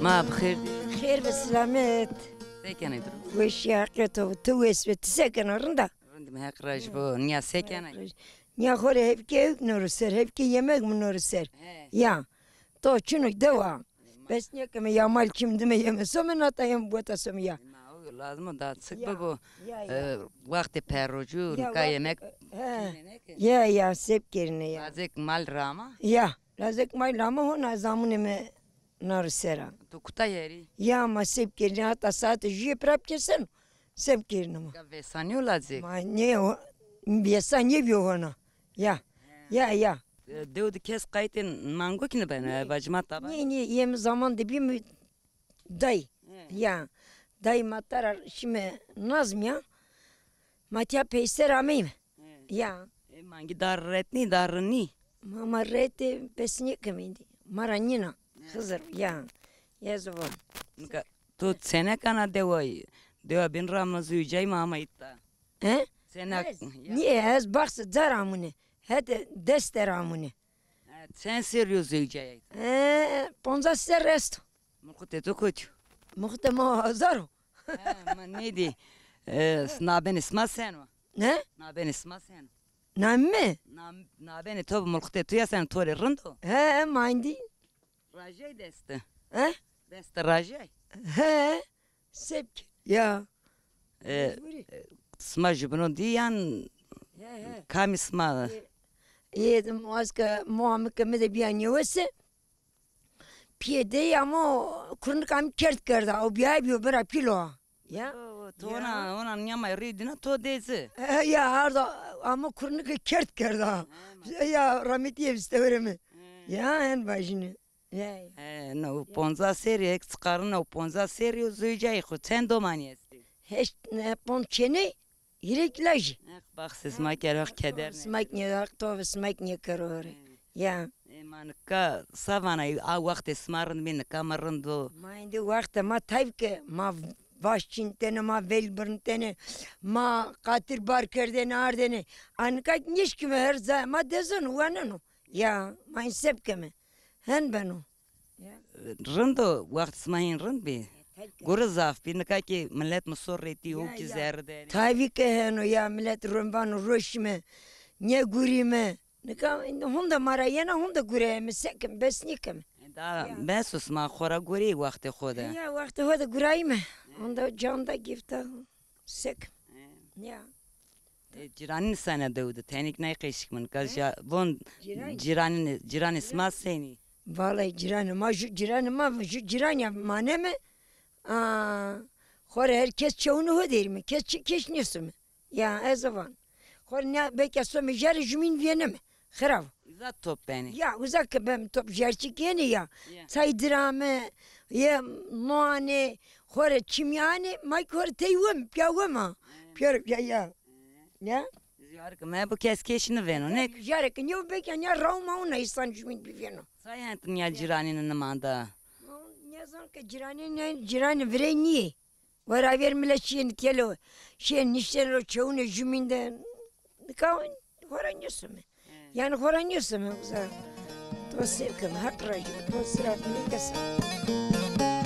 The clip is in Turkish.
ما بخير خير بالسلامات ساكنة واش يا قيتو تويس ساكنة رندا رند ما هاك راجبو نيا ساكنة نيا خوري هبكي نور السر هبكي يماك من نور السر يا تو شنو دوا بس نيا كما يا مال كم دم يا مسومنا تايم بوتا سميا lazım da sık ya, bu ya, ya. E, vakti perrucu ka yemek ya ya sep gerine ya lazık mal rama ya lazık mal rama ho nazamune me нарисера. То кута јери? Јама сеп керната сата жие прап кесен. Сеп кернама. Га весани улази? Ма не, весани биохана. Ја, ја, ја. Деуди кес кайтен манго кини бен бажма таба? Не, не, ем zaman de bir mi day. Ya day matarar şimdi nazm ya. Matya peyser ameyim. Ya. Mangi darretni darrni. Mama rete pesnik miydi? Maranina ya, Хызыр, я, я зова. Тут сене кана девой, дева mama itta. He? мама итта. Э? Сене. Не, аз бахсы зарамуне. Хете дестерамуне. Sen seriyoruz yüceye. He, ponza size resto. Mukte tu kutu. Mukte ma zaro. Ma neydi? Ee, na ben isma sen mi? Ne? Na ben isma sen. Na mi? Na ben tobu mukte tu ya sen tori rindo. He, ma indi. Rajay deste. He? Deste Rajay. He. Sepk. Ya. Ee, e, smacı bunu diyen kami smalı. Yedim aska muhammed kemede bir an yuvası. Piyede ama kurun kam kert kerdi. O bir ay bir bira pilo. Ya. Ona ona niyama e ridina to dezi. Ya harda e ama kurun kert kerdi. Ya rahmeti evste veremi. Ya en başını. Yay. Na uponza seri ekskar ne uponza seri uzuyacak kutzen domani esti. Hiç ne ponçeni yüreklaj. Bak siz makerak keder. Smak ne rakto ve smak ne karar Ya. E, Manka savana a vakti smarın min kamarın do. Ma indi vakti ma tayvke ma Vaşçin tene ma Welburn tene ma katir barker dene ardene ankat niş kime her zaman dezon uanano ya ma insep keme. هن بنو رند وقت سماین رند بی گور زاف بی نکا که ملت مصور ریتی او کی زهر داری تایوی که هنو یا ملت رنبان روش می نه گوری می نکا هنده مارا ینا هنده گوری همی سکم بس نیکم دا بس اسما خورا گوری وقت خوده یا وقت خوده گورای می هنده جان دا گیفتا سکم یا Ciranin sana dövdü. Tenik ne kışık mın? Kaç ya? Eh? Bon ciranin ciranin e, smas seni. Vallahi ciranıma, şu ciranıma, şu ciran yapmane mi? Aa, Xora herkes çoğunu ho değil mi? Kes keşniyorsun mu? Ya her zaman. Xora ne belki somi jari jumin viyene mi? Xirav. Uzak top beni. Ya uzak ben top jerçi gene ya. Say drame, ya noane, Xora çimyane, may kor teyvim, piyavim ha. Piyavim ya ya. Ne? Gjarë me po kes kesh në veno, ne. Gjarë që një bekë një Roma unë i san çmit bi veno. Sa janë të një gjiranin në manda. Një zon që gjiranin në gjiranin vreni. Vara ver mile çin telo. Şen niştelo çoğunu jüminde. Ka horanıyorsun. Yani horanıyorsun. Güzel. То сивкам, гатрою, то сират, мікасам.